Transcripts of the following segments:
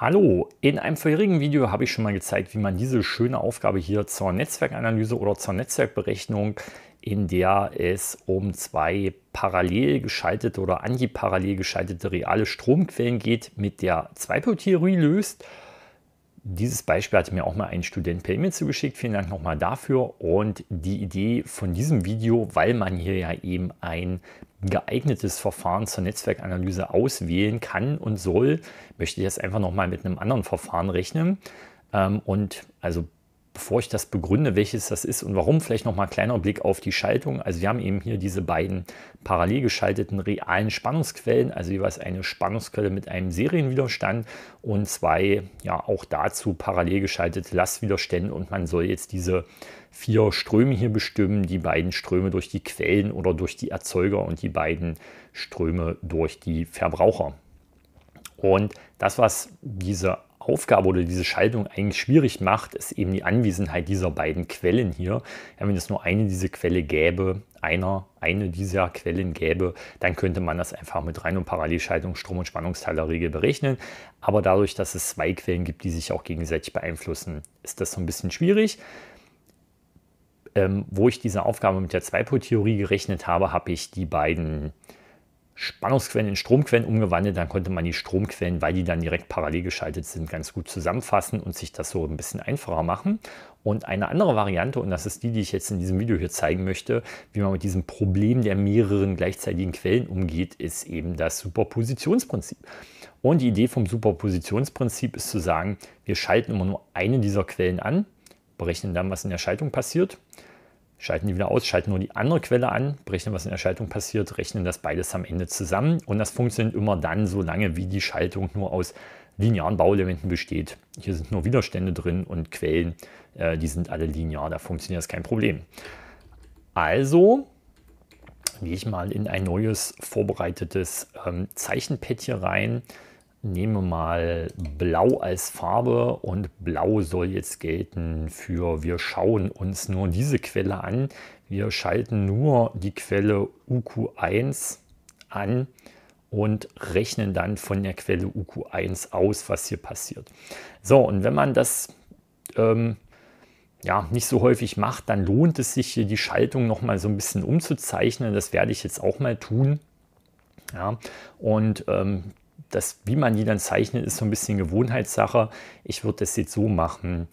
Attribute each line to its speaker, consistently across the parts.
Speaker 1: Hallo, in einem vorherigen Video habe ich schon mal gezeigt, wie man diese schöne Aufgabe hier zur Netzwerkanalyse oder zur Netzwerkberechnung, in der es um zwei parallel geschaltete oder antiparallel geschaltete reale Stromquellen geht, mit der Zweipoltheorie löst. Dieses Beispiel hatte mir auch mal ein Student per E-Mail zugeschickt. Vielen Dank nochmal dafür. Und die Idee von diesem Video, weil man hier ja eben ein geeignetes Verfahren zur Netzwerkanalyse auswählen kann und soll, möchte ich jetzt einfach nochmal mit einem anderen Verfahren rechnen. Ähm, und also bevor ich das begründe, welches das ist und warum, vielleicht nochmal ein kleiner Blick auf die Schaltung. Also wir haben eben hier diese beiden parallel geschalteten realen Spannungsquellen, also jeweils eine Spannungsquelle mit einem Serienwiderstand und zwei ja auch dazu parallel geschaltete Lastwiderstände und man soll jetzt diese vier Ströme hier bestimmen, die beiden Ströme durch die Quellen oder durch die Erzeuger und die beiden Ströme durch die Verbraucher. Und das, was diese Aufgabe oder diese Schaltung eigentlich schwierig macht, ist eben die Anwesenheit dieser beiden Quellen hier. Ja, wenn es nur eine dieser Quelle gäbe, einer, eine dieser Quellen gäbe, dann könnte man das einfach mit rein und Parallelschaltung Strom- und Spannungsteilerregel berechnen. Aber dadurch, dass es zwei Quellen gibt, die sich auch gegenseitig beeinflussen, ist das so ein bisschen schwierig. Ähm, wo ich diese Aufgabe mit der Zweipol-Theorie gerechnet habe, habe ich die beiden äh, Spannungsquellen in Stromquellen umgewandelt. Dann konnte man die Stromquellen, weil die dann direkt parallel geschaltet sind, ganz gut zusammenfassen und sich das so ein bisschen einfacher machen. Und eine andere Variante, und das ist die, die ich jetzt in diesem Video hier zeigen möchte, wie man mit diesem Problem der mehreren gleichzeitigen Quellen umgeht, ist eben das Superpositionsprinzip. Und die Idee vom Superpositionsprinzip ist zu sagen, wir schalten immer nur eine dieser Quellen an, berechnen dann, was in der Schaltung passiert Schalten die wieder aus, schalten nur die andere Quelle an, berechnen, was in der Schaltung passiert, rechnen das beides am Ende zusammen und das funktioniert immer dann, solange wie die Schaltung nur aus linearen Bauelementen besteht. Hier sind nur Widerstände drin und Quellen, äh, die sind alle linear, da funktioniert das kein Problem. Also gehe ich mal in ein neues vorbereitetes ähm, Zeichenpad hier rein nehme mal Blau als Farbe und Blau soll jetzt gelten für wir schauen uns nur diese Quelle an. Wir schalten nur die Quelle UQ1 an und rechnen dann von der Quelle UQ1 aus, was hier passiert. So, und wenn man das ähm, ja, nicht so häufig macht, dann lohnt es sich hier die Schaltung noch mal so ein bisschen umzuzeichnen. Das werde ich jetzt auch mal tun. Ja, und ähm, das, wie man die dann zeichnet, ist so ein bisschen Gewohnheitssache. Ich würde das jetzt so machen,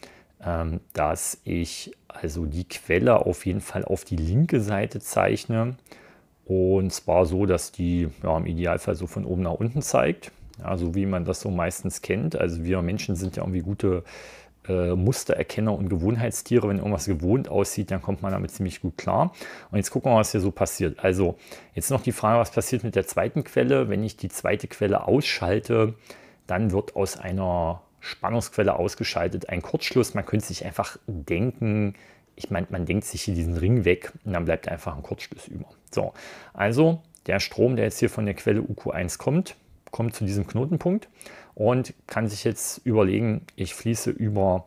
Speaker 1: ähm, dass ich also die Quelle auf jeden Fall auf die linke Seite zeichne. Und zwar so, dass die ja, im Idealfall so von oben nach unten zeigt. Also ja, wie man das so meistens kennt. Also wir Menschen sind ja irgendwie gute äh, Mustererkenner und Gewohnheitstiere. Wenn irgendwas gewohnt aussieht, dann kommt man damit ziemlich gut klar. Und jetzt gucken wir, was hier so passiert. Also jetzt noch die Frage, was passiert mit der zweiten Quelle? Wenn ich die zweite Quelle ausschalte, dann wird aus einer Spannungsquelle ausgeschaltet ein Kurzschluss. Man könnte sich einfach denken, ich meine, man denkt sich hier diesen Ring weg und dann bleibt einfach ein Kurzschluss über. So, also der Strom, der jetzt hier von der Quelle UQ1 kommt, kommt zu diesem Knotenpunkt und kann sich jetzt überlegen, ich fließe über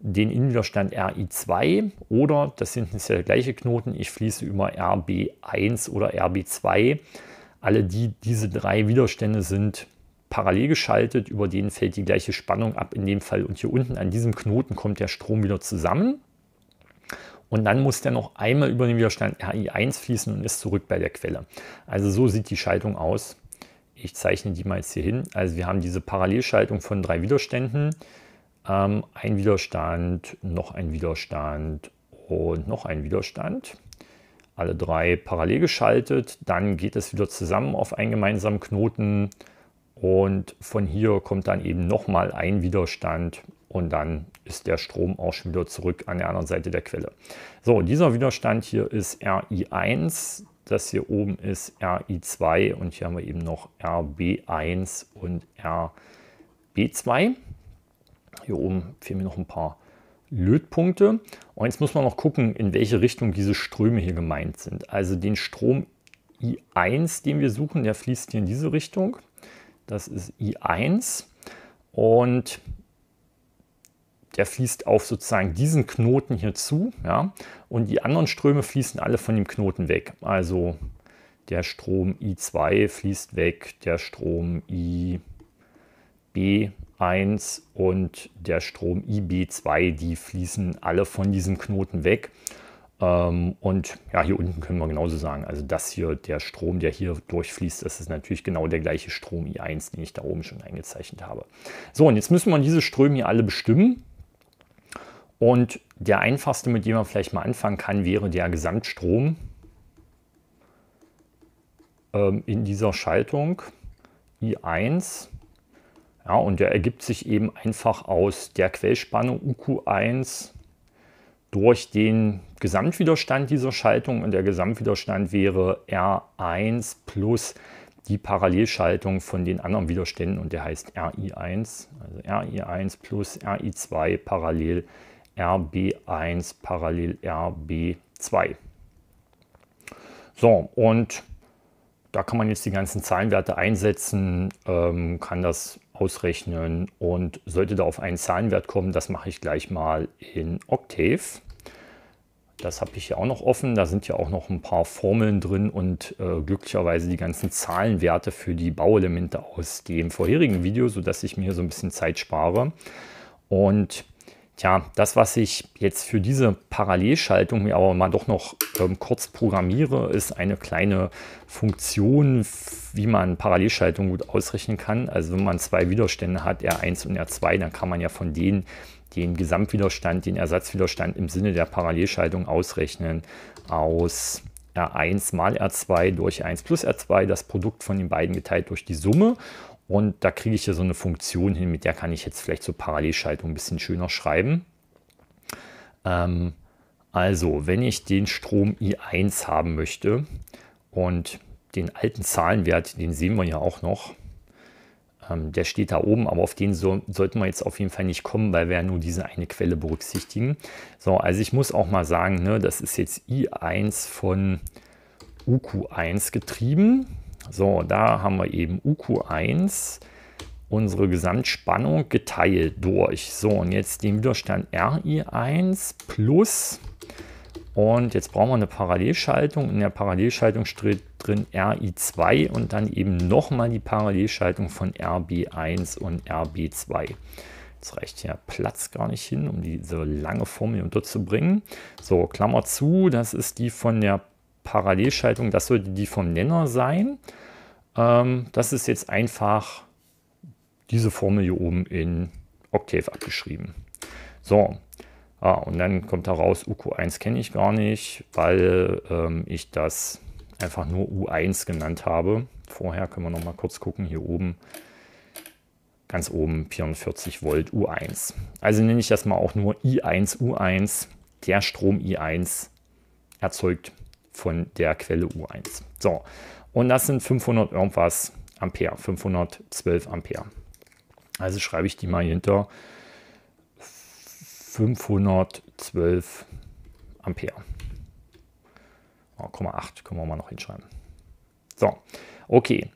Speaker 1: den Innenwiderstand RI2 oder, das sind jetzt ja gleiche Knoten, ich fließe über RB1 oder RB2. Alle die, diese drei Widerstände sind parallel geschaltet, über denen fällt die gleiche Spannung ab in dem Fall. Und hier unten an diesem Knoten kommt der Strom wieder zusammen. Und dann muss der noch einmal über den Widerstand RI1 fließen und ist zurück bei der Quelle. Also so sieht die Schaltung aus ich zeichne die mal jetzt hier hin. Also wir haben diese Parallelschaltung von drei Widerständen. Ähm, ein Widerstand, noch ein Widerstand und noch ein Widerstand. Alle drei parallel geschaltet. Dann geht es wieder zusammen auf einen gemeinsamen Knoten. Und von hier kommt dann eben nochmal ein Widerstand und dann ist der Strom auch schon wieder zurück an der anderen Seite der Quelle. So, dieser Widerstand hier ist RI1. Das hier oben ist RI2 und hier haben wir eben noch RB1 und RB2. Hier oben fehlen mir noch ein paar Lötpunkte. Und jetzt muss man noch gucken, in welche Richtung diese Ströme hier gemeint sind. Also den Strom I1, den wir suchen, der fließt hier in diese Richtung. Das ist I1. Und der fließt auf sozusagen diesen Knoten hier zu, ja, und die anderen Ströme fließen alle von dem Knoten weg. Also der Strom I2 fließt weg, der Strom IB1 und der Strom IB2, die fließen alle von diesem Knoten weg. Ähm, und ja, hier unten können wir genauso sagen, also das hier, der Strom, der hier durchfließt, das ist natürlich genau der gleiche Strom I1, den ich da oben schon eingezeichnet habe. So, und jetzt müssen wir diese Ströme hier alle bestimmen. Und der einfachste, mit dem man vielleicht mal anfangen kann, wäre der Gesamtstrom ähm, in dieser Schaltung I1. Ja, und der ergibt sich eben einfach aus der Quellspannung UQ1 durch den Gesamtwiderstand dieser Schaltung. Und der Gesamtwiderstand wäre R1 plus die Parallelschaltung von den anderen Widerständen und der heißt RI1, also RI1 plus RI2 parallel RB1 parallel RB2. So, und da kann man jetzt die ganzen Zahlenwerte einsetzen, ähm, kann das ausrechnen und sollte da auf einen Zahlenwert kommen, das mache ich gleich mal in Octave. Das habe ich ja auch noch offen. Da sind ja auch noch ein paar Formeln drin und äh, glücklicherweise die ganzen Zahlenwerte für die Bauelemente aus dem vorherigen Video, sodass ich mir so ein bisschen Zeit spare. Und Tja, das, was ich jetzt für diese Parallelschaltung mir aber mal doch noch ähm, kurz programmiere, ist eine kleine Funktion, wie man Parallelschaltung gut ausrechnen kann. Also wenn man zwei Widerstände hat, R1 und R2, dann kann man ja von denen den Gesamtwiderstand, den Ersatzwiderstand im Sinne der Parallelschaltung ausrechnen aus R1 mal R2 durch R1 plus R2, das Produkt von den beiden geteilt durch die Summe. Und da kriege ich ja so eine Funktion hin, mit der kann ich jetzt vielleicht so Parallelschaltung ein bisschen schöner schreiben. Ähm, also, wenn ich den Strom I1 haben möchte und den alten Zahlenwert, den sehen wir ja auch noch, ähm, der steht da oben, aber auf den so, sollten wir jetzt auf jeden Fall nicht kommen, weil wir ja nur diese eine Quelle berücksichtigen. So, also ich muss auch mal sagen, ne, das ist jetzt I1 von UQ1 getrieben. So, da haben wir eben UQ1 unsere Gesamtspannung geteilt durch. So, und jetzt den Widerstand RI1 plus und jetzt brauchen wir eine Parallelschaltung. In der Parallelschaltung steht drin RI2 und dann eben nochmal die Parallelschaltung von RB1 und RB2. Jetzt reicht ja Platz gar nicht hin, um diese lange Formel unterzubringen. So, Klammer zu, das ist die von der Parallelschaltung, das sollte die vom Nenner sein. Ähm, das ist jetzt einfach diese Formel hier oben in Octave abgeschrieben. So, ah, und dann kommt heraus, UQ1 kenne ich gar nicht, weil ähm, ich das einfach nur U1 genannt habe. Vorher können wir noch mal kurz gucken, hier oben, ganz oben 44 Volt U1. Also nenne ich das mal auch nur I1 U1, der Strom I1 erzeugt von der Quelle U1. So, und das sind 500 irgendwas Ampere, 512 Ampere. Also schreibe ich die mal hinter 512 Ampere. Oh, 0,8 können wir mal noch hinschreiben. So, okay.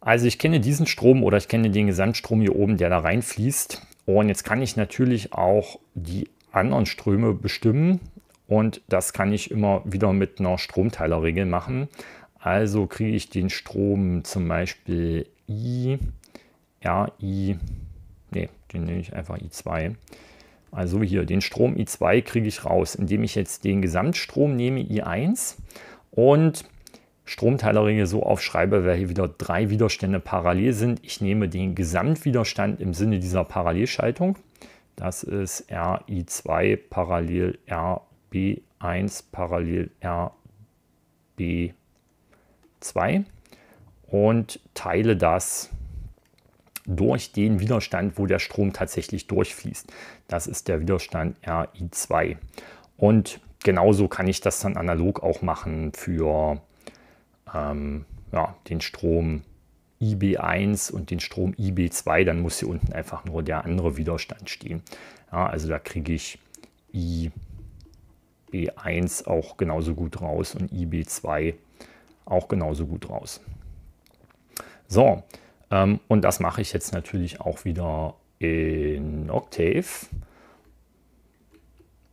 Speaker 1: Also ich kenne diesen Strom oder ich kenne den Gesamtstrom hier oben, der da reinfließt. Und jetzt kann ich natürlich auch die anderen Ströme bestimmen. Und das kann ich immer wieder mit einer Stromteilerregel machen. Also kriege ich den Strom zum Beispiel I, R, I, nee, den nehme ich einfach I2. Also hier, den Strom I2 kriege ich raus, indem ich jetzt den Gesamtstrom nehme, I1, und Stromteilerregel so aufschreibe, weil hier wieder drei Widerstände parallel sind. Ich nehme den Gesamtwiderstand im Sinne dieser Parallelschaltung. Das ist RI2 parallel R B1 parallel RB2 und teile das durch den Widerstand, wo der Strom tatsächlich durchfließt. Das ist der Widerstand RI2. Und genauso kann ich das dann analog auch machen für ähm, ja, den Strom IB1 und den Strom IB2. Dann muss hier unten einfach nur der andere Widerstand stehen. Ja, also da kriege ich I E1 auch genauso gut raus und IB2 auch genauso gut raus. So, ähm, und das mache ich jetzt natürlich auch wieder in Octave.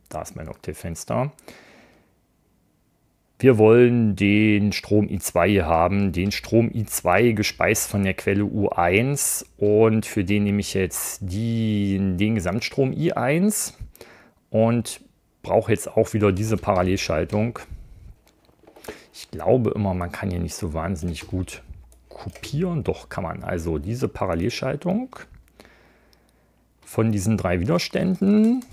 Speaker 1: Da ist mein Octave-Fenster. Wir wollen den Strom I2 hier haben, den Strom I2 gespeist von der Quelle U1 und für den nehme ich jetzt die, den Gesamtstrom I1 und brauche jetzt auch wieder diese Parallelschaltung. Ich glaube immer, man kann hier nicht so wahnsinnig gut kopieren. Doch kann man. Also diese Parallelschaltung von diesen drei Widerständen.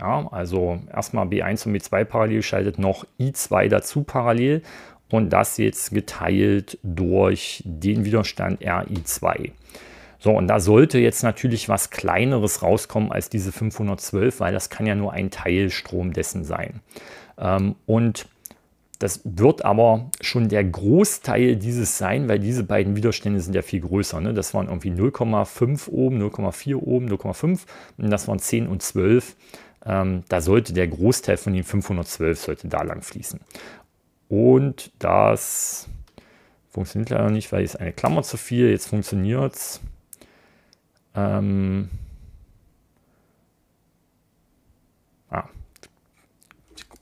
Speaker 1: Ja, also erstmal B1 und B2 parallel schaltet noch I2 dazu parallel und das jetzt geteilt durch den Widerstand RI2. So, und da sollte jetzt natürlich was Kleineres rauskommen als diese 512, weil das kann ja nur ein Teilstrom dessen sein. Ähm, und das wird aber schon der Großteil dieses sein, weil diese beiden Widerstände sind ja viel größer. Ne? Das waren irgendwie 0,5 oben, 0,4 oben, 0,5 und das waren 10 und 12. Ähm, da sollte der Großteil von den 512 sollte da lang fließen. Und das funktioniert leider nicht, weil es eine Klammer zu viel, jetzt funktioniert es. Ähm, ah,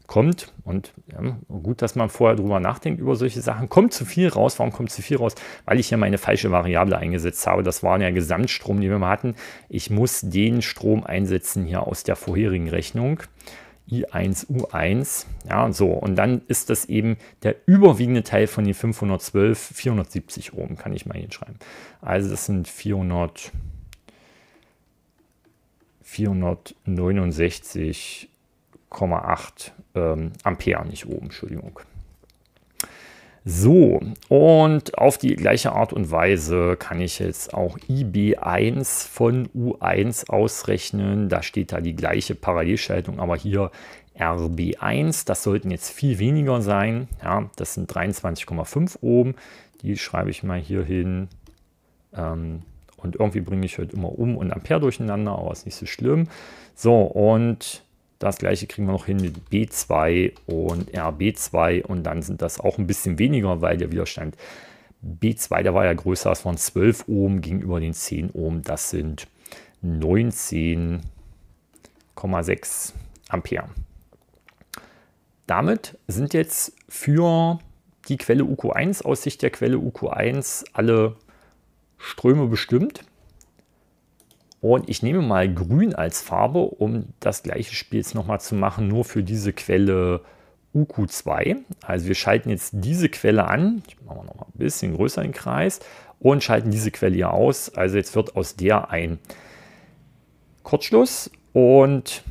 Speaker 1: kommt und ja, gut, dass man vorher drüber nachdenkt über solche Sachen. Kommt zu viel raus. Warum kommt zu viel raus? Weil ich hier meine falsche Variable eingesetzt habe. Das war der Gesamtstrom, den wir mal hatten. Ich muss den Strom einsetzen hier aus der vorherigen Rechnung. I1, U1. Ja, so. Und dann ist das eben der überwiegende Teil von den 512, 470 Ohm, kann ich mal hinschreiben. Also das sind 400. 469,8 ähm, Ampere, nicht oben, Entschuldigung. So, und auf die gleiche Art und Weise kann ich jetzt auch IB1 von U1 ausrechnen. Da steht da die gleiche Parallelschaltung, aber hier RB1. Das sollten jetzt viel weniger sein. Ja, das sind 23,5 Ohm. Die schreibe ich mal hier hin. Ähm, und irgendwie bringe ich heute halt immer um und Ampere durcheinander, aber ist nicht so schlimm. So, und das gleiche kriegen wir noch hin mit B2 und RB2 und dann sind das auch ein bisschen weniger, weil der Widerstand B2, der war ja größer, das waren 12 Ohm gegenüber den 10 Ohm, das sind 19,6 Ampere. Damit sind jetzt für die Quelle UQ1 aus Sicht der Quelle UQ1 alle Ströme bestimmt. Und ich nehme mal grün als Farbe, um das gleiche Spiel jetzt nochmal zu machen, nur für diese Quelle UQ2. Also wir schalten jetzt diese Quelle an. Ich mache noch mal ein bisschen größer den Kreis und schalten diese Quelle hier aus. Also jetzt wird aus der ein Kurzschluss und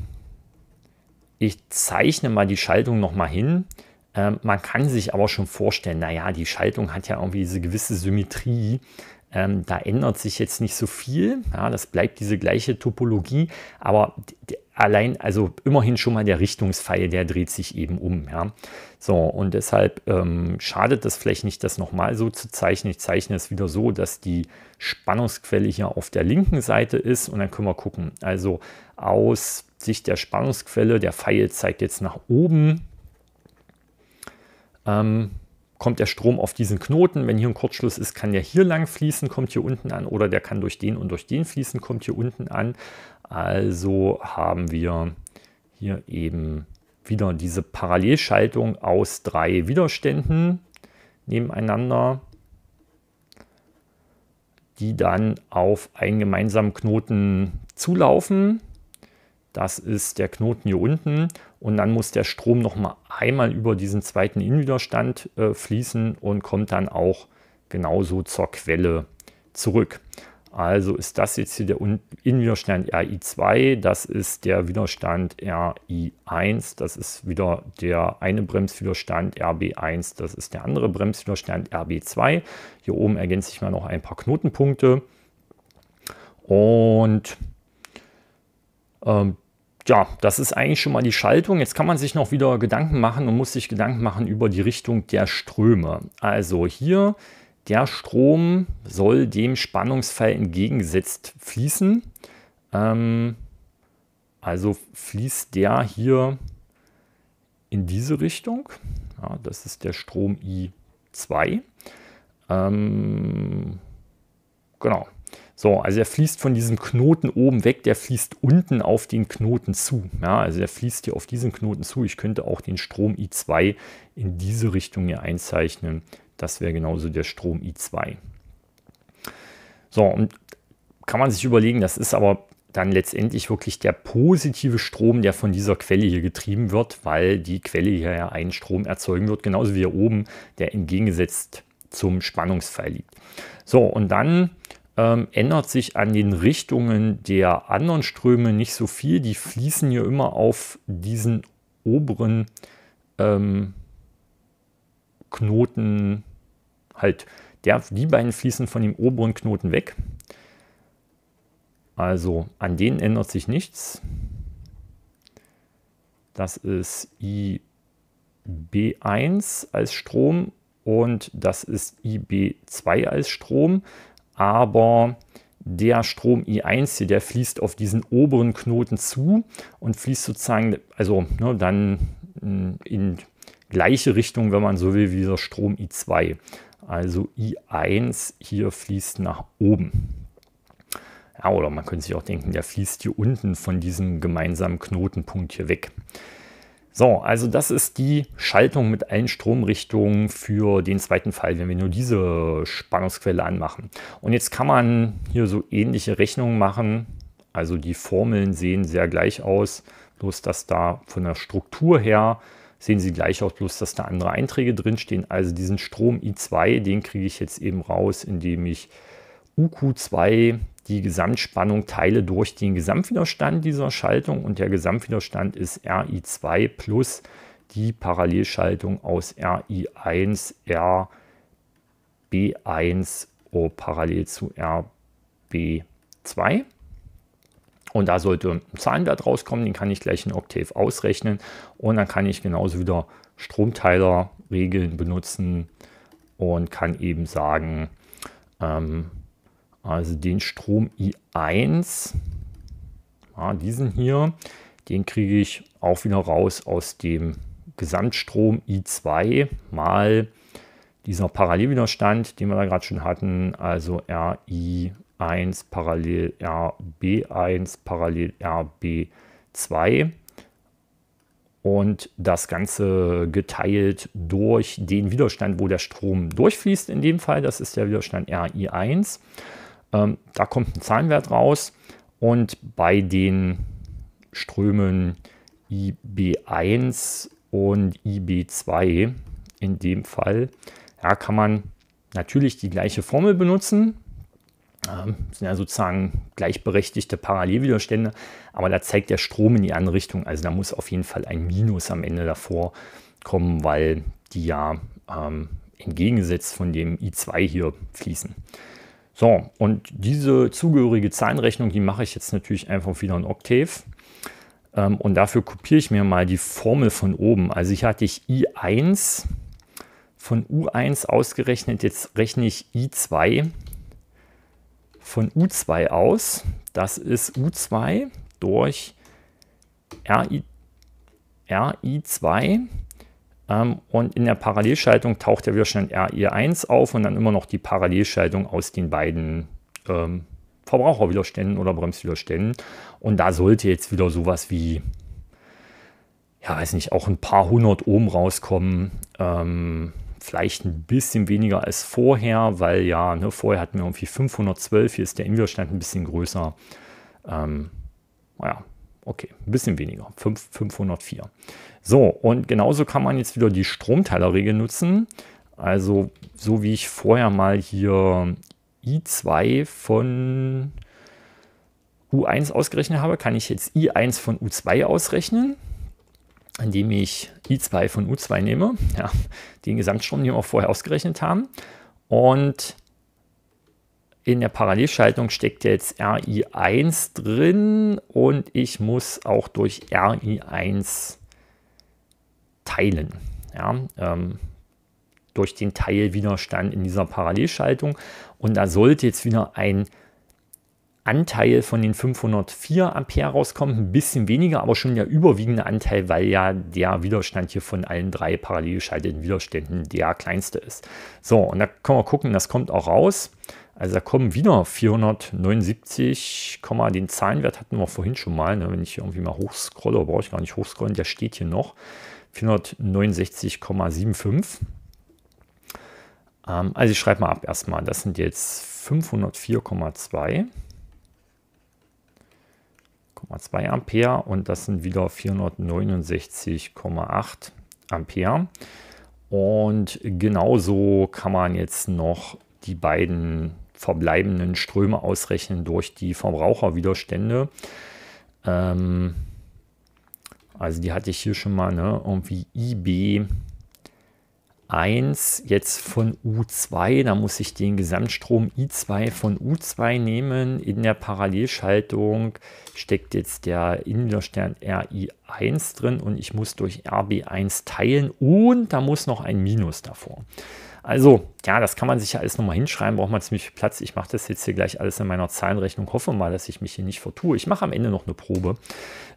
Speaker 1: ich zeichne mal die Schaltung nochmal hin. Ähm, man kann sich aber schon vorstellen, naja, die Schaltung hat ja irgendwie diese gewisse Symmetrie. Ähm, da ändert sich jetzt nicht so viel. Ja, das bleibt diese gleiche Topologie, aber allein, also immerhin schon mal der Richtungspfeil, der dreht sich eben um. Ja. So, und deshalb ähm, schadet das vielleicht nicht, das nochmal so zu zeichnen. Ich zeichne es wieder so, dass die Spannungsquelle hier auf der linken Seite ist und dann können wir gucken. Also aus Sicht der Spannungsquelle, der Pfeil zeigt jetzt nach oben. Ähm, kommt der Strom auf diesen Knoten. Wenn hier ein Kurzschluss ist, kann der hier lang fließen, kommt hier unten an oder der kann durch den und durch den fließen, kommt hier unten an. Also haben wir hier eben wieder diese Parallelschaltung aus drei Widerständen nebeneinander, die dann auf einen gemeinsamen Knoten zulaufen. Das ist der Knoten hier unten und dann muss der Strom nochmal einmal über diesen zweiten Innenwiderstand äh, fließen und kommt dann auch genauso zur Quelle zurück. Also ist das jetzt hier der Innenwiderstand RI2, das ist der Widerstand RI1, das ist wieder der eine Bremswiderstand RB1, das ist der andere Bremswiderstand RB2. Hier oben ergänze ich mal noch ein paar Knotenpunkte. Und ähm, ja, das ist eigentlich schon mal die Schaltung. Jetzt kann man sich noch wieder Gedanken machen und muss sich Gedanken machen über die Richtung der Ströme. Also hier, der Strom soll dem Spannungsfall entgegengesetzt fließen. Ähm, also fließt der hier in diese Richtung. Ja, das ist der Strom I2. Ähm, genau. So, also er fließt von diesem Knoten oben weg, der fließt unten auf den Knoten zu. Ja, also er fließt hier auf diesen Knoten zu. Ich könnte auch den Strom I2 in diese Richtung hier einzeichnen. Das wäre genauso der Strom I2. So, und kann man sich überlegen, das ist aber dann letztendlich wirklich der positive Strom, der von dieser Quelle hier getrieben wird, weil die Quelle hier ja einen Strom erzeugen wird, genauso wie hier oben, der entgegengesetzt zum Spannungsfall liegt. So, und dann ähm, ändert sich an den Richtungen der anderen Ströme nicht so viel. Die fließen hier immer auf diesen oberen ähm, Knoten halt. Der, die beiden fließen von dem oberen Knoten weg. Also an denen ändert sich nichts. Das ist IB1 als Strom und das ist IB2 als Strom aber der Strom I1 hier, der fließt auf diesen oberen Knoten zu und fließt sozusagen, also ne, dann mm, in gleiche Richtung, wenn man so will, wie dieser Strom I2. Also I1 hier fließt nach oben. Ja, oder man könnte sich auch denken, der fließt hier unten von diesem gemeinsamen Knotenpunkt hier weg. So, also das ist die Schaltung mit allen Stromrichtungen für den zweiten Fall, wenn wir nur diese Spannungsquelle anmachen. Und jetzt kann man hier so ähnliche Rechnungen machen. Also die Formeln sehen sehr gleich aus, bloß dass da von der Struktur her sehen sie gleich aus, bloß dass da andere Einträge drinstehen. Also diesen Strom I2, den kriege ich jetzt eben raus, indem ich UQ2 die Gesamtspannung teile durch den Gesamtwiderstand dieser Schaltung und der Gesamtwiderstand ist RI2 plus die Parallelschaltung aus RI1, RB1 oh, parallel zu RB2. Und da sollte ein Zahlenwert rauskommen, den kann ich gleich in Octave ausrechnen. Und dann kann ich genauso wieder Stromteilerregeln benutzen und kann eben sagen, ähm, also den Strom I1, ja, diesen hier, den kriege ich auch wieder raus aus dem Gesamtstrom I2 mal dieser Parallelwiderstand, den wir da gerade schon hatten, also RI1 parallel RB1 parallel RB2 und das Ganze geteilt durch den Widerstand, wo der Strom durchfließt in dem Fall, das ist der Widerstand RI1 ähm, da kommt ein Zahlenwert raus und bei den Strömen IB1 und IB2 in dem Fall, ja, kann man natürlich die gleiche Formel benutzen. Ähm, sind ja sozusagen gleichberechtigte Parallelwiderstände, aber da zeigt der Strom in die andere Richtung. Also da muss auf jeden Fall ein Minus am Ende davor kommen, weil die ja ähm, entgegengesetzt von dem I2 hier fließen. So, und diese zugehörige Zahlenrechnung, die mache ich jetzt natürlich einfach wieder in Octave. Ähm, und dafür kopiere ich mir mal die Formel von oben. Also ich hatte ich I1 von U1 ausgerechnet. Jetzt rechne ich I2 von U2 aus. Das ist U2 durch RI, RI2 ähm, und in der Parallelschaltung taucht ja wieder schnell RE1 auf und dann immer noch die Parallelschaltung aus den beiden ähm, Verbraucherwiderständen oder Bremswiderständen. Und da sollte jetzt wieder sowas wie, ja, weiß nicht, auch ein paar hundert Ohm rauskommen. Ähm, vielleicht ein bisschen weniger als vorher, weil ja, ne, vorher hatten wir irgendwie 512, hier ist der Innenwiderstand ein bisschen größer. Ähm, naja, okay, ein bisschen weniger, 5, 504. So, und genauso kann man jetzt wieder die Stromteilerregel nutzen. Also, so wie ich vorher mal hier I2 von U1 ausgerechnet habe, kann ich jetzt I1 von U2 ausrechnen, indem ich I2 von U2 nehme, ja, den Gesamtstrom, den wir vorher ausgerechnet haben. Und in der Parallelschaltung steckt jetzt RI1 drin und ich muss auch durch RI1 teilen. Ja, ähm, durch den Teilwiderstand in dieser Parallelschaltung. Und da sollte jetzt wieder ein Anteil von den 504 Ampere rauskommt, ein bisschen weniger, aber schon der überwiegende Anteil, weil ja der Widerstand hier von allen drei parallel geschalteten Widerständen der kleinste ist. So, und da können wir gucken, das kommt auch raus. Also da kommen wieder 479, den Zahlenwert hatten wir vorhin schon mal. Ne? Wenn ich irgendwie mal hochscrolle, brauche ich gar nicht hochscrollen, der steht hier noch. 469,75. Ähm, also ich schreibe mal ab erstmal. Das sind jetzt 504,2. 2 Ampere und das sind wieder 469,8 Ampere. Und genauso kann man jetzt noch die beiden verbleibenden Ströme ausrechnen durch die Verbraucherwiderstände. Ähm, also die hatte ich hier schon mal, ne? irgendwie IB 1 jetzt von U2, da muss ich den Gesamtstrom I2 von U2 nehmen. In der Parallelschaltung steckt jetzt der Innenwiderstand RI1 drin und ich muss durch RB1 teilen und da muss noch ein Minus davor. Also, ja, das kann man sich ja alles nochmal hinschreiben, braucht man ziemlich viel Platz. Ich mache das jetzt hier gleich alles in meiner Zahlenrechnung, hoffe mal, dass ich mich hier nicht vertue. Ich mache am Ende noch eine Probe.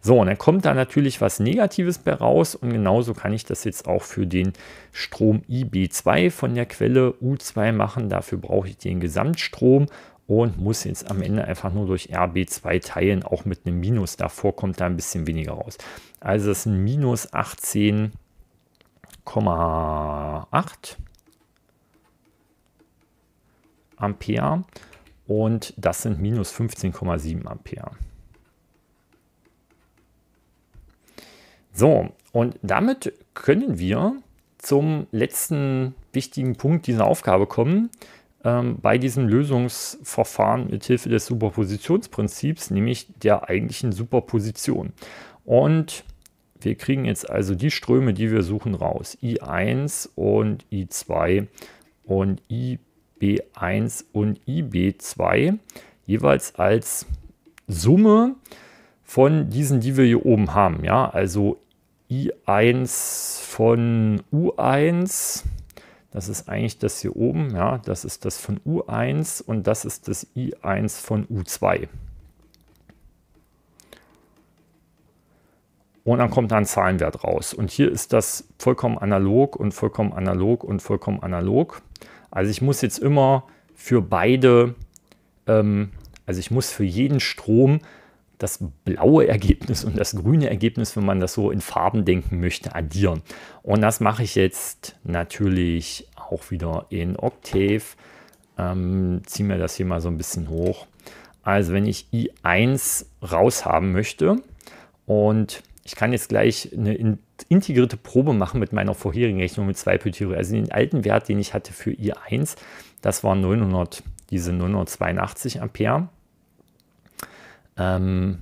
Speaker 1: So, und dann kommt da natürlich was Negatives bei raus und genauso kann ich das jetzt auch für den Strom IB2 von der Quelle U2 machen. Dafür brauche ich den Gesamtstrom und muss jetzt am Ende einfach nur durch RB2 teilen, auch mit einem Minus. Davor kommt da ein bisschen weniger raus. Also das ist ein minus 18,8 Ampere und das sind minus 15,7 Ampere. So, und damit können wir zum letzten wichtigen Punkt dieser Aufgabe kommen, ähm, bei diesem Lösungsverfahren mit Hilfe des Superpositionsprinzips, nämlich der eigentlichen Superposition. Und wir kriegen jetzt also die Ströme, die wir suchen, raus. I1 und I2 und I IB1 und IB2 jeweils als Summe von diesen, die wir hier oben haben. Ja, also I1 von U1, das ist eigentlich das hier oben, ja, das ist das von U1 und das ist das I1 von U2. Und dann kommt da ein Zahlenwert raus. Und hier ist das vollkommen analog und vollkommen analog und vollkommen analog. Also ich muss jetzt immer für beide, ähm, also ich muss für jeden Strom das blaue Ergebnis und das grüne Ergebnis, wenn man das so in Farben denken möchte, addieren. Und das mache ich jetzt natürlich auch wieder in Octave. Ähm, ziehe mir das hier mal so ein bisschen hoch. Also wenn ich i1 raushaben möchte und ich kann jetzt gleich eine integrierte Probe machen mit meiner vorherigen Rechnung mit zwei Pythiri. Also den alten Wert, den ich hatte für I1, das waren 900, diese 982 Ampere. Ähm,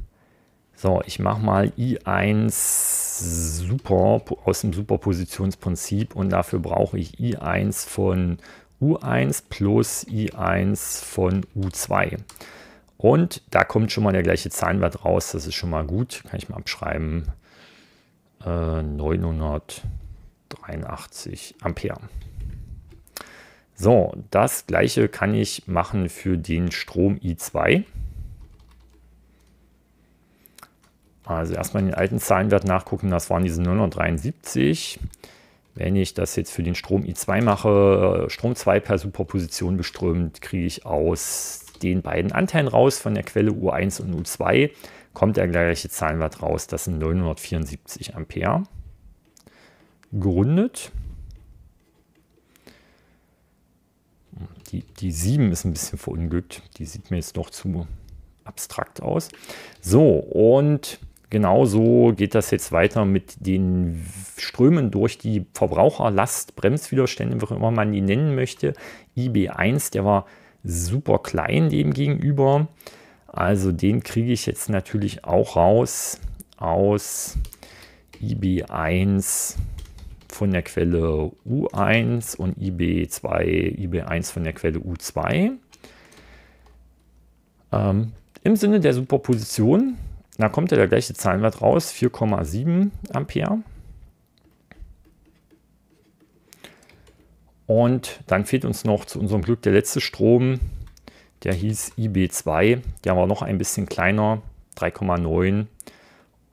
Speaker 1: so, ich mache mal I1 super aus dem Superpositionsprinzip und dafür brauche ich I1 von U1 plus I1 von U2. Und da kommt schon mal der gleiche Zahlenwert raus, das ist schon mal gut, kann ich mal abschreiben. 983 äh, Ampere. So, das gleiche kann ich machen für den Strom I2. Also erstmal den alten Zahlenwert nachgucken, das waren diese 973. Wenn ich das jetzt für den Strom I2 mache, äh, Strom 2 per Superposition beströmt, kriege ich aus den beiden Anteilen raus von der Quelle U1 und U2 kommt der gleiche Zahlenwert raus. Das sind 974 Ampere. Gründet. Die, die 7 ist ein bisschen verunglückt. Die sieht mir jetzt doch zu abstrakt aus. So, und genauso geht das jetzt weiter mit den Strömen durch die Verbraucherlast, Bremswiderstände, wie auch immer man die nennen möchte. IB1, der war super klein demgegenüber. gegenüber also den kriege ich jetzt natürlich auch raus aus IB1 von der Quelle U1 und IB2, IB1 von der Quelle U2. Ähm, Im Sinne der Superposition, da kommt ja der gleiche Zahlenwert raus, 4,7 Ampere. Und dann fehlt uns noch zu unserem Glück der letzte Strom, der hieß IB2. Der war noch ein bisschen kleiner, 3,9.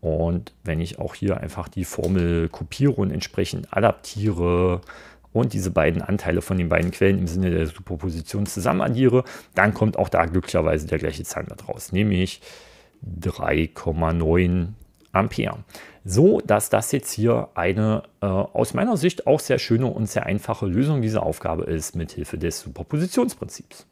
Speaker 1: Und wenn ich auch hier einfach die Formel kopiere und entsprechend adaptiere und diese beiden Anteile von den beiden Quellen im Sinne der Superposition zusammen addiere, dann kommt auch da glücklicherweise der gleiche Zahnwert raus, nämlich 3,9 Ampere. So, dass das jetzt hier eine äh, aus meiner Sicht auch sehr schöne und sehr einfache Lösung dieser Aufgabe ist, mit Hilfe des Superpositionsprinzips.